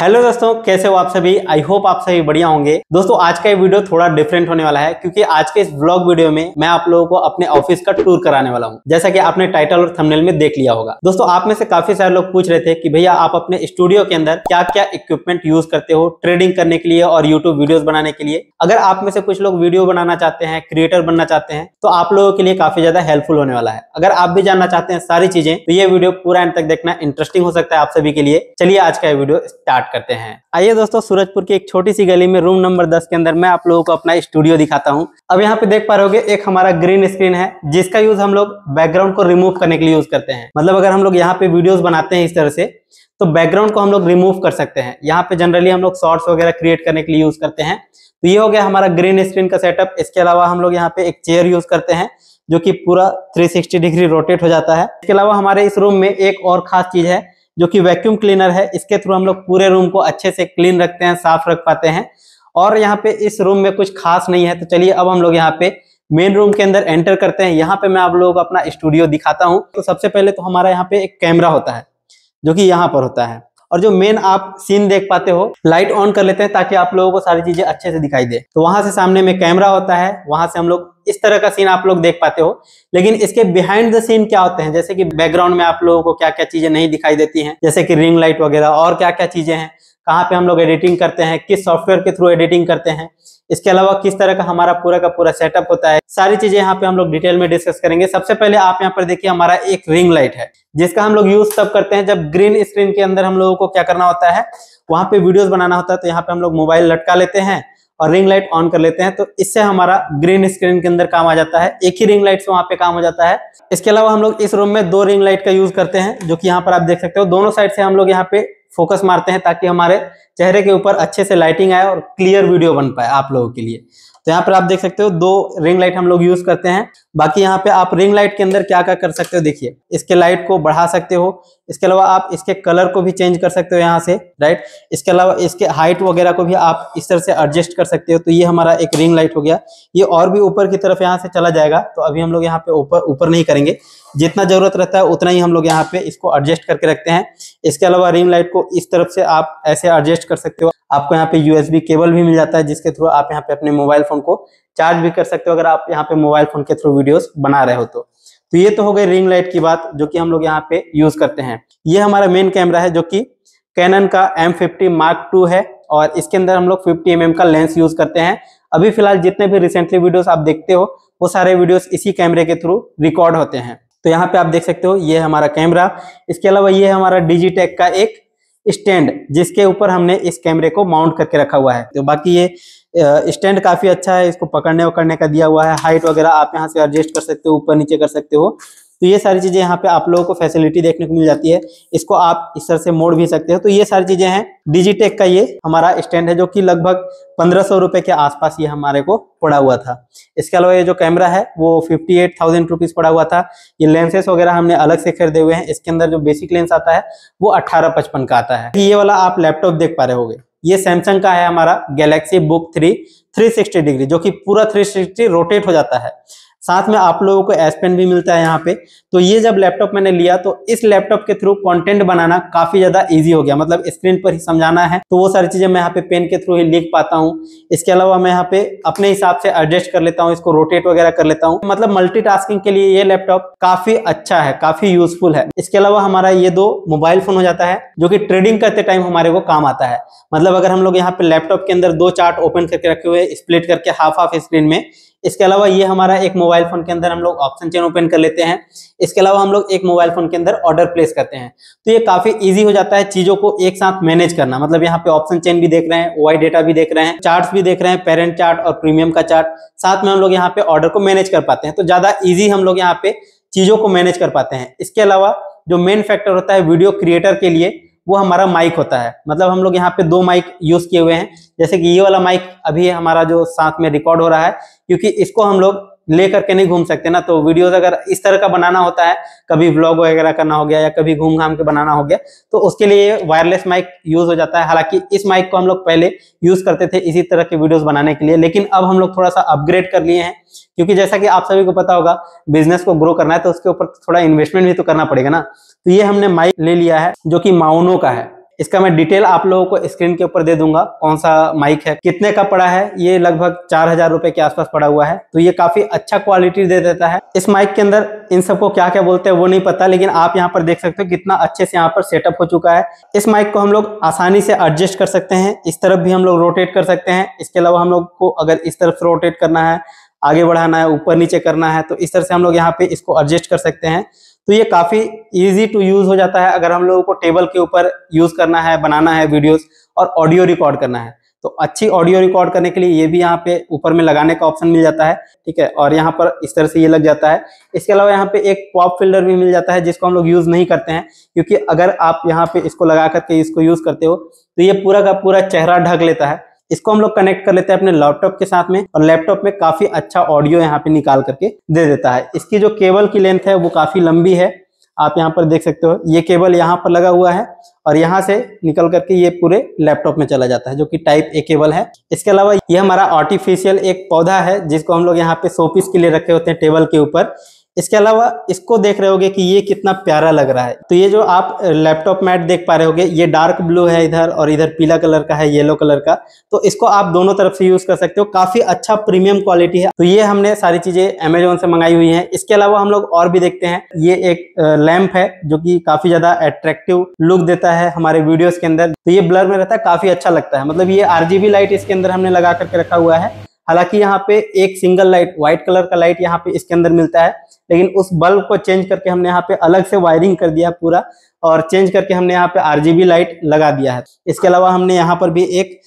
hello दोस्तों कैसे हो आप सभी आई होप आप सभी बढ़िया होंगे दोस्तों आज का ये वीडियो थोड़ा डिफरेंट होने वाला है क्योंकि आज के इस ब्लॉग वीडियो में मैं आप लोगों को अपने ऑफिस का टूर कराने वाला हूं जैसा कि आपने टाइटल और थंबनेल में देख लिया होगा दोस्तों आप में से काफी सारे लोग पूछ रहे थे कि भैया आप अपने स्टूडियो के अंदर क्या क्या इक्विपमेंट यूज करते हो ट्रेडिंग करने के लिए और यूट्यूब वीडियोज बनाने के लिए अगर आप में से कुछ लोग वीडियो बनाना चाहते हैं क्रिएटर बनना चाहते हैं तो आप लोगों के लिए काफी ज्यादा हेल्पफुल होने वाला है अगर आप भी जानना चाहते हैं सारी चीजें तो ये वीडियो पूरा एंड तक देखना इंटरेस्टिंग हो सकता है आप सभी के लिए चलिए आज का ये वीडियो स्टार्ट करते हैं आइए दोस्तों सूरजपुर की एक छोटी सी गली में रूम नंबर दस के अंदर मैं आप लोगों को अपना स्टूडियो दिखाता हूँ अब यहाँ पे देख पा रहे एक हमारा ग्रीन स्क्रीन है जिसका यूज हम लोग बैकग्राउंड को रिमूव करने के लिए यूज करते हैं मतलब अगर हम लोग यहाँ पे वीडियोज बनाते हैं इस तरह से तो बैकग्राउंड को हम लोग रिमूव कर सकते हैं यहाँ पे जनरली हम लोग शॉर्ट्स वगैरह क्रिएट करने के लिए यूज करते हैं तो ये हो गया हमारा ग्रीन स्क्रीन का सेटअप इसके अलावा हम लोग यहाँ पे एक चेयर यूज करते हैं जो कि पूरा 360 डिग्री रोटेट हो जाता है इसके अलावा हमारे इस रूम में एक और खास चीज है जो कि वैक्यूम क्लीनर है इसके थ्रू हम लोग पूरे रूम को अच्छे से क्लीन रखते हैं साफ रख पाते हैं और यहाँ पे इस रूम में कुछ खास नहीं है तो चलिए अब हम लोग यहाँ पे मेन रूम के अंदर एंटर करते हैं यहाँ पे मैं आप लोगों को अपना स्टूडियो दिखाता हूँ तो सबसे पहले तो हमारा यहाँ पे एक कैमरा होता है जो कि यहाँ पर होता है और जो मेन आप सीन देख पाते हो लाइट ऑन कर लेते हैं ताकि आप लोगों को सारी चीजें अच्छे से दिखाई दे तो वहां से सामने में कैमरा होता है वहां से हम लोग इस तरह का सीन आप लोग देख पाते हो लेकिन इसके बिहाइंड द सीन क्या होते हैं जैसे कि बैकग्राउंड में आप लोगों को क्या क्या चीजें नहीं दिखाई देती हैं जैसे कि रिंग लाइट वगैरह और क्या क्या चीजें हैं कहाँ पे हम लोग एडिटिंग करते हैं किस सॉफ्टवेयर के थ्रू एडिटिंग करते हैं इसके अलावा किस तरह का हमारा पूरा का पूरा सेटअप होता है सारी चीजें यहाँ पे हम लोग डिटेल में डिस्कस करेंगे सबसे पहले आप यहाँ पर देखिए हमारा एक रिंग लाइट है जिसका हम लोग यूज तब करते हैं जब ग्रीन स्क्रीन के अंदर हम लोगों को क्या करना होता है वहां पे वीडियोस बनाना होता है तो यहाँ पे हम लोग मोबाइल लटका लेते हैं और रिंग लाइट ऑन कर लेते हैं तो इससे हमारा ग्रीन स्क्रीन के अंदर काम आ जाता है एक ही रिंग लाइट से वहाँ पे काम हो जाता है इसके अलावा हम लोग इस रूम में दो रिंग लाइट का यूज करते हैं जो कि यहाँ पर आप देख सकते हो दोनों साइड से हम लोग यहाँ पे फोकस मारते हैं ताकि हमारे चेहरे के ऊपर अच्छे से लाइटिंग आए और क्लियर वीडियो बन पाए आप लोगों के लिए तो यहाँ पर आप देख सकते हो दो रिंग लाइट हम लोग यूज करते हैं बाकी यहाँ पे आप रिंग लाइट के अंदर क्या क्या कर सकते हो देखिए इसके लाइट को बढ़ा सकते हो इसके अलावा आप इसके कलर को भी चेंज कर सकते हो यहाँ से राइट इसके अलावा इसके हाइट वगैरह को भी आप इस तरह से एडजस्ट कर सकते हो तो ये हमारा एक रिंग लाइट हो गया ये और भी ऊपर की तरफ यहाँ से चला जाएगा तो अभी हम लोग यहाँ पे ऊपर ऊपर नहीं करेंगे जितना जरूरत रहता है उतना ही हम लोग यहाँ पे इसको एडजस्ट करके रखते हैं इसके अलावा रिंग लाइट को इस तरफ से आप ऐसे एडजस्ट कर सकते हो आपको यहाँ पे यूएसबी केबल भी मिल जाता है जिसके थ्रू आप यहाँ पे अपने मोबाइल फोन को चार्ज भी कर सकते हो अगर आप यहाँ पे मोबाइल फोन के थ्रू वीडियोस बना रहे हो तो तो ये तो हो गई रिंग लाइट की बात जो कि हम लोग यहाँ पे यूज करते हैं ये हमारा मेन कैमरा है जो कि कैनन का एम फिफ्टी मार्क टू है और इसके अंदर हम लोग फिफ्टी एम mm का लेंस यूज करते हैं अभी फिलहाल जितने भी रिसेंटली वीडियोस आप देखते हो वो सारे वीडियोस इसी कैमरे के थ्रू रिकॉर्ड होते हैं तो यहाँ पे आप देख सकते हो ये हमारा कैमरा इसके अलावा ये हमारा डिजीटेक का एक स्टैंड जिसके ऊपर हमने इस कैमरे को माउंट करके रखा हुआ है तो बाकी ये स्टैंड काफी अच्छा है इसको पकड़ने वकड़ने का दिया हुआ है हाइट वगैरह आप यहाँ से एडजस्ट कर सकते हो ऊपर नीचे कर सकते हो तो ये सारी चीजें यहाँ पे आप लोगों को फैसिलिटी देखने को मिल जाती है इसको आप इस तरह से मोड़ भी सकते हो तो ये सारी चीजें हैं डिजिटेक का ये हमारा स्टैंड है जो कि लगभग पंद्रह सौ रुपए के आसपास ये हमारे को पड़ा हुआ था इसके अलावा ये जो कैमरा है वो फिफ्टी एट थाउजेंड रुपीज पड़ा हुआ था ये लेंसेस वगैरह हमने अलग से खरीदे हुए हैं इसके अंदर जो बेसिक लेंस आता है वो अट्ठारह पचपन का आता है ये वाला आप लैपटॉप देख पा रहे गए ये सैमसंग का है हमारा गैलेक्सी बुक थ्री 360 डिग्री जो कि पूरा 360 रोटेट हो जाता है साथ में आप लोगों को एस पेन भी मिलता है यहाँ पे तो ये जब लैपटॉप मैंने लिया तो इस लैपटॉप के थ्रू कंटेंट बनाना काफी ज्यादा इजी हो गया मतलब स्क्रीन पर ही समझाना है तो वो सारी चीजें मैं यहाँ पे पेन के थ्रू ही लिख पाता हूँ इसके अलावा मैं यहाँ पे अपने हिसाब से एडजस्ट कर लेता हूँ इसको रोटेट वगैरह कर लेता हूँ मतलब मल्टी के लिए ये लैपटॉप काफी अच्छा है काफी यूजफुल है इसके अलावा हमारा ये दो मोबाइल फोन हो जाता है जो कि ट्रेडिंग करते टाइम हमारे को काम आता है मतलब अगर हम लोग यहाँ पे लैपटॉप के अंदर दो चार्ट ओपन करके रखे हुए स्प्लिट करके हाफ हाफ स्क्रीन में इसके अलावा ये हमारा एक मोबाइल फोन के अंदर हम लोग ऑप्शन चेन ओपन कर लेते हैं इसके अलावा हम लोग एक मोबाइल फोन के अंदर ऑर्डर प्लेस करते हैं तो ये काफी ईजी हो जाता है चीजों को एक साथ मैनेज करना मतलब यहाँ पे ऑप्शन चेन भी देख रहे हैं वाई डेटा भी देख रहे हैं चार्ट भी देख रहे हैं पेरेंट चार्ट और प्रीमियम का चार्ट साथ में हम लोग यहाँ पे ऑर्डर को मैनेज कर पाते हैं तो ज्यादा ईजी हम लोग यहाँ पे चीजों को मैनेज कर पाते हैं इसके अलावा जो मेन फैक्टर होता है वीडियो क्रिएटर के लिए वो हमारा माइक होता है मतलब हम लोग यहाँ पे दो माइक यूज किए हुए हैं जैसे कि ये वाला माइक अभी हमारा जो साथ में रिकॉर्ड हो रहा है क्योंकि इसको हम लोग लेकर के नहीं घूम सकते ना तो वीडियोस अगर इस तरह का बनाना होता है कभी व्लॉग वगैरह करना हो गया या कभी घूम घाम के बनाना हो गया तो उसके लिए वायरलेस माइक यूज हो जाता है हालांकि इस माइक को हम लोग पहले यूज करते थे इसी तरह के वीडियोज बनाने के लिए लेकिन अब हम लोग थोड़ा सा अपग्रेड कर लिए हैं क्योंकि जैसा कि आप सभी को पता होगा बिजनेस को ग्रो करना है तो उसके ऊपर थोड़ा इन्वेस्टमेंट भी तो करना पड़ेगा ना तो ये हमने माइक ले लिया है जो कि माउनो का है इसका मैं डिटेल आप लोगों को स्क्रीन के ऊपर दे दूंगा कौन सा माइक है कितने का पड़ा है ये लगभग चार हजार रुपए के आसपास पड़ा हुआ है तो ये काफी अच्छा क्वालिटी दे देता है इस माइक के अंदर इन सबको क्या क्या बोलते हैं वो नहीं पता लेकिन आप यहाँ पर देख सकते हो कितना अच्छे से यहाँ पर सेटअप हो चुका है इस माइक को हम लोग आसानी से एडजस्ट कर सकते हैं इस तरफ भी हम लोग रोटेट कर सकते हैं इसके अलावा हम लोग को अगर इस तरफ रोटेट करना है आगे बढ़ाना है ऊपर नीचे करना है तो इस तरह से हम लोग यहाँ पे इसको एडजस्ट कर सकते हैं तो ये काफ़ी इजी टू यूज़ हो जाता है अगर हम लोगों को टेबल के ऊपर यूज़ करना है बनाना है वीडियोस और ऑडियो रिकॉर्ड करना है तो अच्छी ऑडियो रिकॉर्ड करने के लिए ये भी यहाँ पे ऊपर में लगाने का ऑप्शन मिल जाता है ठीक है और यहाँ पर इस तरह से ये लग जाता है इसके अलावा यहाँ पे एक पॉप फिल्टर भी मिल जाता है जिसको हम लोग यूज़ नहीं करते हैं क्योंकि अगर आप यहाँ पे इसको लगा करके इसको यूज़ करते हो तो ये पूरा का पूरा चेहरा ढक लेता है इसको हम लोग कनेक्ट कर लेते हैं अपने लैपटॉप के साथ में और लैपटॉप में काफी अच्छा ऑडियो यहाँ पे निकाल करके दे देता है इसकी जो केबल की लेंथ है वो काफी लंबी है आप यहाँ पर देख सकते हो ये केबल यहाँ पर लगा हुआ है और यहाँ से निकल करके ये पूरे लैपटॉप में चला जाता है जो कि टाइप ए केबल है इसके अलावा ये हमारा आर्टिफिशियल एक पौधा है जिसको हम लोग यहाँ पे शोपीस के लिए रखे होते हैं टेबल के ऊपर इसके अलावा इसको देख रहे होगे कि ये कितना प्यारा लग रहा है तो ये जो आप लैपटॉप मैट देख पा रहे होगे ये डार्क ब्लू है इधर और इधर पीला कलर का है येलो कलर का तो इसको आप दोनों तरफ से यूज कर सकते हो काफी अच्छा प्रीमियम क्वालिटी है तो ये हमने सारी चीजें अमेजोन से मंगाई हुई है इसके अलावा हम लोग और भी देखते हैं ये एक लैम्प है जो की काफी ज्यादा एट्रेक्टिव लुक देता है हमारे वीडियोज के अंदर तो ये ब्लर में रहता है काफी अच्छा लगता है मतलब ये आरजीबी लाइट इसके अंदर हमने लगा करके रखा हुआ है हालांकि यहाँ पे एक सिंगल लाइट व्हाइट कलर का लाइट यहाँ पे इसके अंदर मिलता है लेकिन उस बल्ब को चेंज करके हमने यहाँ पे अलग से वायरिंग कर दिया पूरा और चेंज करके हमने यहाँ पे आरजीबी लाइट लगा दिया है इसके अलावा हमने यहाँ पर भी एक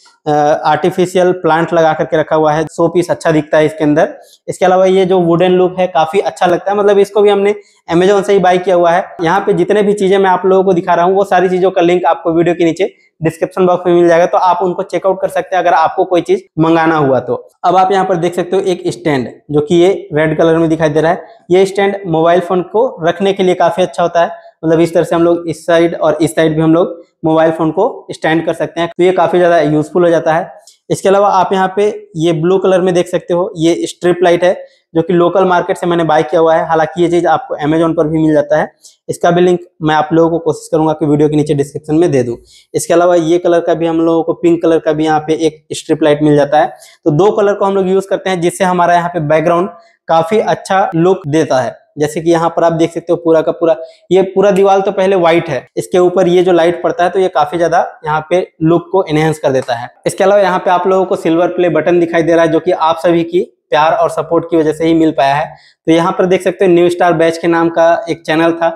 आर्टिफिशियल प्लांट लगा करके रखा हुआ है सो पीस अच्छा दिखता है इसके अंदर इसके अलावा ये जो वुडन लुक है काफी अच्छा लगता है मतलब इसको भी हमने अमेजोन से ही बाय किया हुआ है यहाँ पे जितने भी चीजें मैं आप लोगों को दिखा रहा हूँ वो सारी चीजों का लिंक आपको वीडियो के नीचे डिस्क्रिप्शन बॉक्स में मिल जाएगा तो आप उनको चेकआउट कर सकते हैं अगर आपको कोई चीज मंगाना हुआ तो अब आप यहाँ पर देख सकते हो एक स्टैंड जो कि ये रेड कलर में दिखाई दे रहा है ये स्टैंड मोबाइल फोन को रखने के लिए काफी अच्छा होता है मतलब इस तरह से हम लोग इस साइड और इस साइड भी हम लोग मोबाइल फोन को स्टैंड कर सकते हैं तो ये काफी ज्यादा यूजफुल हो जाता है इसके अलावा आप यहाँ पे ये ब्लू कलर में देख सकते हो ये स्ट्रिप लाइट है जो कि लोकल मार्केट से मैंने बाय किया हुआ है हालांकि ये चीज आपको अमेजोन पर भी मिल जाता है इसका भी लिंक मैं आप लोगों को कोशिश करूंगा कि वीडियो के नीचे डिस्क्रिप्शन में दे दूं इसके अलावा ये कलर का भी हम लोगों को पिंक कलर का भी यहाँ पे एक स्ट्रिप लाइट मिल जाता है तो दो कलर को हम लोग यूज करते हैं जिससे हमारा यहाँ पे बैकग्राउंड काफी अच्छा लुक देता है जैसे कि यहाँ पर आप देख सकते हो पूरा का पूरा ये पूरा दीवार तो पहले व्हाइट है इसके ऊपर ये जो लाइट पड़ता है तो ये काफी ज्यादा यहाँ पे लुक को एनहेंस कर देता है इसके अलावा यहाँ पे आप लोगों को सिल्वर प्ले बटन दिखाई दे रहा है जो कि आप सभी की प्यार और सपोर्ट की वजह से ही मिल पाया है तो यहाँ पर देख सकते हैं न्यू स्टार बैच के नाम का एक चैनल था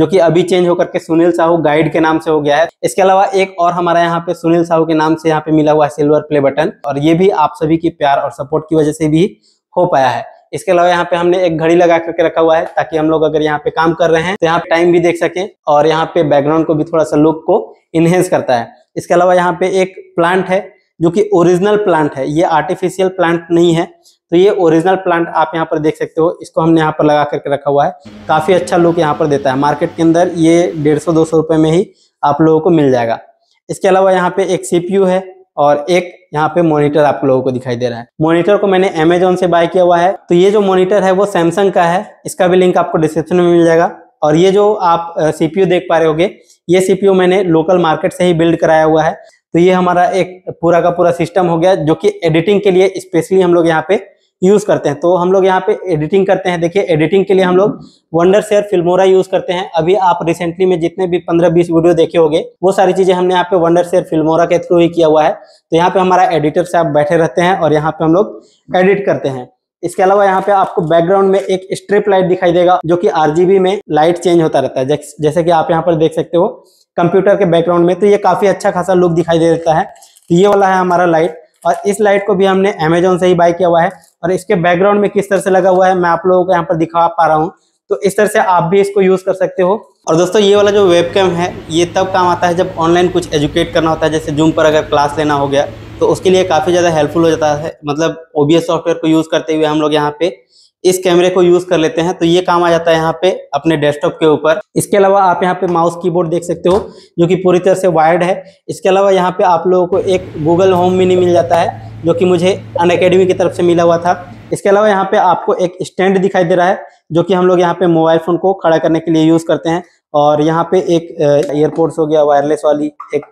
जो कि अभी चेंज होकर के सुनील साहू गाइड के नाम से हो गया है इसके अलावा एक और हमारा यहाँ पे सुनील साहू के नाम से यहाँ पे मिला हुआ है सिल्वर प्ले बटन और ये भी आप सभी की प्यार और सपोर्ट की वजह से भी हो पाया है इसके अलावा यहाँ पे हमने एक घड़ी लगा करके रखा हुआ है ताकि हम लोग अगर यहाँ पे काम कर रहे हैं तो यहाँ पे टाइम भी देख सके और यहाँ पे बैकग्राउंड को भी थोड़ा सा लुक को इनहेंस करता है इसके अलावा यहाँ पे एक प्लांट है जो कि ओरिजिनल प्लांट है ये आर्टिफिशियल प्लांट नहीं है तो ये ओरिजिनल प्लांट आप यहाँ पर देख सकते हो इसको हमने यहाँ पर लगा करके रखा हुआ है काफ़ी अच्छा लुक यहाँ पर देता है मार्केट के अंदर ये डेढ़ सौ दो सौ रुपये में ही आप लोगों को मिल जाएगा इसके अलावा यहाँ पे एक सीपीयू है और एक यहाँ पे मॉनिटर आप लोगों को दिखाई दे रहा है मॉनिटर को मैंने अमेजोन से बाय किया हुआ है तो ये जो मॉनिटर है वो सैमसंग का है इसका भी लिंक आपको डिस्क्रिप्शन में मिल जाएगा और ये जो आप सीपीयू देख पा रहे होगे ये सीपीयू मैंने लोकल मार्केट से ही बिल्ड कराया हुआ है तो ये हमारा एक पूरा का पूरा सिस्टम हो गया जो कि एडिटिंग के लिए स्पेशली हम लोग यहाँ पे यूज करते हैं तो हम लोग यहाँ पे एडिटिंग करते हैं देखिए एडिटिंग के लिए हम लोग वंडर शेयर फिल्मोरा यूज करते हैं अभी आप रिसेंटली में जितने भी पंद्रह बीस वीडियो देखे होंगे वो सारी चीजें हमने यहाँ पे वंडर शेयर फिल्मोरा के थ्रू ही किया हुआ है तो यहाँ पे हमारा एडिटर साहब बैठे रहते हैं और यहाँ पे हम लोग एडिट करते हैं इसके अलावा यहाँ पे आपको बैकग्राउंड में एक स्ट्रिप लाइट दिखाई देगा जो की आरजीबी में लाइट चेंज होता रहता है जैसे कि आप यहाँ पर देख सकते हो कंप्यूटर के बैकग्राउंड में तो ये काफ़ी अच्छा खासा लुक दिखाई देता है तो ये वाला है हमारा लाइट और इस लाइट को भी हमने अमेजोन से ही बाय किया हुआ है और इसके बैकग्राउंड में किस तरह से लगा हुआ है मैं आप लोगों को यहाँ पर दिखा पा रहा हूँ तो इस तरह से आप भी इसको यूज़ कर सकते हो और दोस्तों ये वाला जो वेबकैम है ये तब काम आता है जब ऑनलाइन कुछ एजुकेट करना होता है जैसे जूम पर अगर क्लास लेना हो गया तो उसके लिए काफ़ी ज़्यादा हेल्पफुल हो जाता है मतलब ओबीएस सॉफ्टवेयर को यूज़ करते हुए हम लोग यहाँ पे इस कैमरे को यूज कर लेते हैं तो ये काम आ जाता है यहाँ पे अपने डेस्कटॉप के ऊपर इसके अलावा आप यहाँ पे माउस कीबोर्ड देख सकते हो जो कि पूरी तरह से वायर्ड है इसके अलावा यहाँ पे आप लोगों को एक गूगल होम मिनी मिल जाता है जो कि मुझे अन अकेडमी की तरफ से मिला हुआ था इसके अलावा यहाँ पे आपको एक स्टैंड दिखाई दे रहा है जो कि हम लोग यहाँ पे मोबाइल फोन को खड़ा करने के लिए यूज करते हैं और यहाँ पे एक एयरपोर्ट्स हो गया वायरलेस वाली एक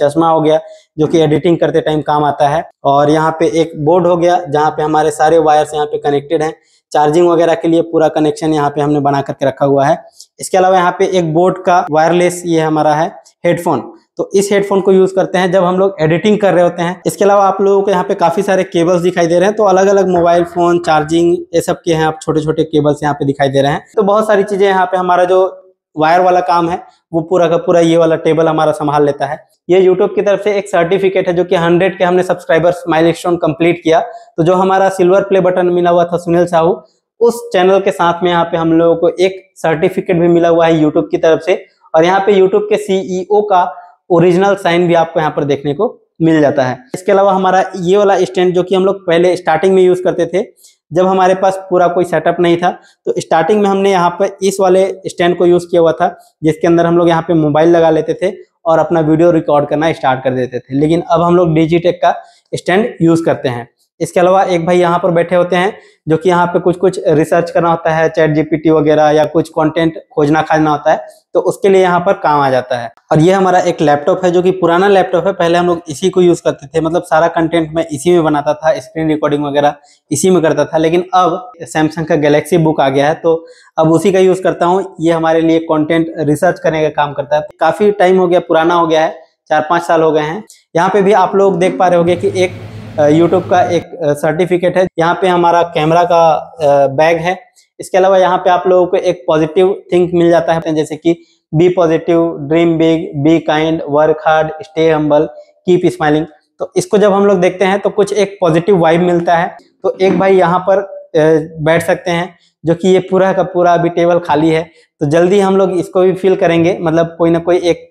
चश्मा हो गया जो कि एडिटिंग करते टाइम काम आता है और यहाँ पे एक बोर्ड हो गया जहाँ पे हमारे सारे वायर्स यहाँ पे कनेक्टेड हैं चार्जिंग वगैरह के लिए पूरा कनेक्शन यहाँ पे हमने बना करके रखा हुआ है इसके अलावा यहाँ पे एक बोर्ड का वायरलेस ये हमारा है हेडफोन तो इस हेडफोन को यूज करते हैं जब हम लोग एडिटिंग कर रहे होते हैं इसके अलावा आप लोगों को यहाँ पे काफी सारे केबल्स दिखाई दे रहे हैं तो अलग अलग मोबाइल फोन चार्जिंग ये सब के हैं आप छोटे छोटे केबल्स यहाँ पे दिखाई दे रहे हैं तो बहुत सारी चीजें यहाँ पे हमारा जो वायर वाला काम है वो पूरा का पूरा ये वाला टेबल हमारा संभाल लेता है ये यूट्यूब की तरफ से एक सर्टिफिकेट है जो कि 100 के हमने सब्सक्राइबर्स माइलस्टोन कंप्लीट किया तो जो हमारा सिल्वर प्ले बटन मिला हुआ था सुनील साहू उस चैनल के साथ में यहाँ पे हम लोगों को एक सर्टिफिकेट भी मिला हुआ है यूट्यूब की तरफ से और यहाँ पे यूट्यूब के सीईओ e का ओरिजिनल साइन भी आपको यहाँ पर देखने को मिल जाता है इसके अलावा हमारा ये वाला स्टैंड जो कि हम लोग पहले स्टार्टिंग में यूज करते थे जब हमारे पास पूरा कोई सेटअप नहीं था तो स्टार्टिंग में हमने यहाँ पर इस वाले स्टैंड को यूज किया हुआ था जिसके अंदर हम लोग यहाँ पे मोबाइल लगा लेते थे और अपना वीडियो रिकॉर्ड करना स्टार्ट कर देते थे लेकिन अब हम लोग डिजिटेक का स्टैंड यूज़ करते हैं इसके अलावा एक भाई यहाँ पर बैठे होते हैं जो कि यहाँ पे कुछ कुछ रिसर्च करना होता है चैट जीपीटी वगैरह या कुछ कंटेंट खोजना खाजना होता है तो उसके लिए यहाँ पर काम आ जाता है और ये हमारा एक लैपटॉप है जो कि पुराना लैपटॉप है पहले हम लोग इसी को यूज करते थे मतलब सारा कंटेंट मैं इसी में बनाता था स्क्रीन रिकॉर्डिंग वगैरह इसी में करता था लेकिन अब सैमसंग का गैलेक्सी बुक आ गया है तो अब उसी का यूज करता हूँ ये हमारे लिए कॉन्टेंट रिसर्च करने का काम करता है काफी टाइम हो गया पुराना हो गया है चार पाँच साल हो गए हैं यहाँ पे भी आप लोग देख पा रहे होंगे कि एक यूट्यूब का एक सर्टिफिकेट है यहाँ पे हमारा कैमरा का बैग है इसके अलावा यहाँ पे आप लोगों को एक पॉजिटिव थिंक मिल जाता है जैसे कि be positive dream big be kind work hard stay humble keep smiling तो इसको जब हम लोग देखते हैं तो कुछ एक पॉजिटिव वाइब मिलता है तो एक भाई यहाँ पर बैठ सकते हैं जो कि ये पूरा का पूरा अभी टेबल खाली है तो जल्दी हम लोग इसको भी फील करेंगे मतलब कोई ना कोई एक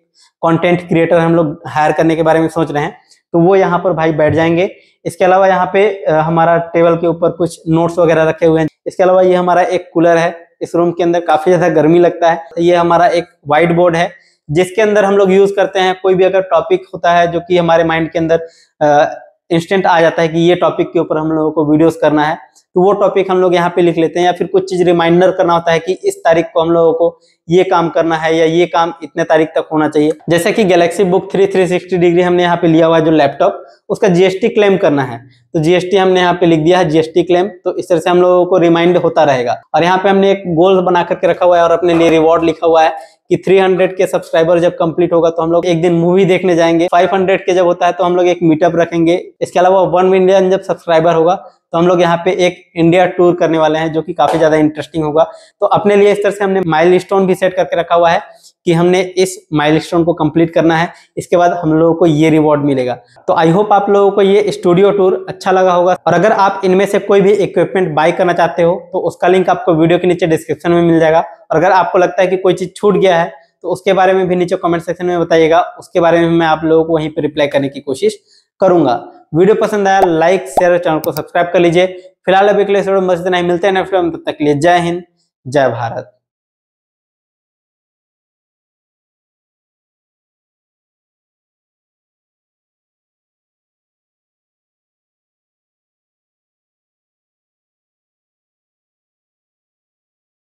कंटेंट क्रिएटर हम लोग हायर करने के बारे में सोच रहे हैं तो वो यहाँ पर भाई बैठ जाएंगे इसके अलावा यहाँ पे हमारा टेबल के ऊपर कुछ नोट्स वगैरह रखे हुए हैं इसके अलावा ये हमारा एक कूलर है इस रूम के अंदर काफी ज्यादा गर्मी लगता है ये हमारा एक व्हाइट बोर्ड है जिसके अंदर हम लोग यूज करते हैं कोई भी अगर टॉपिक होता है जो कि हमारे माइंड के अंदर इंस्टेंट आ जाता है कि ये टॉपिक के ऊपर हम लोगों को वीडियोस करना है तो वो टॉपिक हम लोग यहाँ पे लिख लेते हैं या फिर कुछ चीज रिमाइंडर करना होता है कि इस तारीख को हम लोगों को ये काम करना है या ये काम इतने तारीख तक होना चाहिए जैसे कि Galaxy Book three three sixty degree हमने यहाँ पे लिया हुआ है जो लैपटॉप उसका जीएसटी क्लेम करना है तो जीएसटी हमने यहाँ पे लिख दिया है जीएसटी क्लेम तो इस तरह से हम लोगों को रिमाइंड होता रहेगा और यहाँ पे हमने एक गोल बना करके रखा हुआ है और अपने लिए रिवॉर्ड लिखा हुआ है कि 300 के सब्सक्राइबर जब कंप्लीट होगा तो हम लोग एक दिन मूवी देखने जाएंगे 500 के जब होता है तो हम लोग एक मीटअप रखेंगे इसके अलावा वन मिलियन जब सब्सक्राइबर होगा तो हम लोग यहाँ पे एक इंडिया टूर करने वाले हैं जो कि काफी ज्यादा इंटरेस्टिंग होगा तो अपने लिए इस तरह से हमने माइल भी सेट करके रखा हुआ है कि हमने इस माइलस्टोन को कंप्लीट करना है इसके बाद हम लोगों को ये रिवॉर्ड मिलेगा तो आई होप आप लोगों को ये स्टूडियो टूर अच्छा लगा होगा और अगर आप इनमें से कोई भी इक्विपमेंट बाय करना चाहते हो तो उसका लिंक आपको वीडियो के नीचे डिस्क्रिप्शन में मिल जाएगा और अगर आपको लगता है कि कोई चीज़ छूट गया है तो उसके बारे में भी नीचे कॉमेंट सेक्शन में बताइएगा उसके बारे में मैं आप लोगों को वहीं पर रिप्लाई करने की कोशिश करूंगा वीडियो पसंद आया लाइक शेयर चैनल को सब्सक्राइब कर लीजिए फिलहाल अभी के लिए मस्जिद नहीं मिलते हैं तब तक लिए जय हिंद जय भारत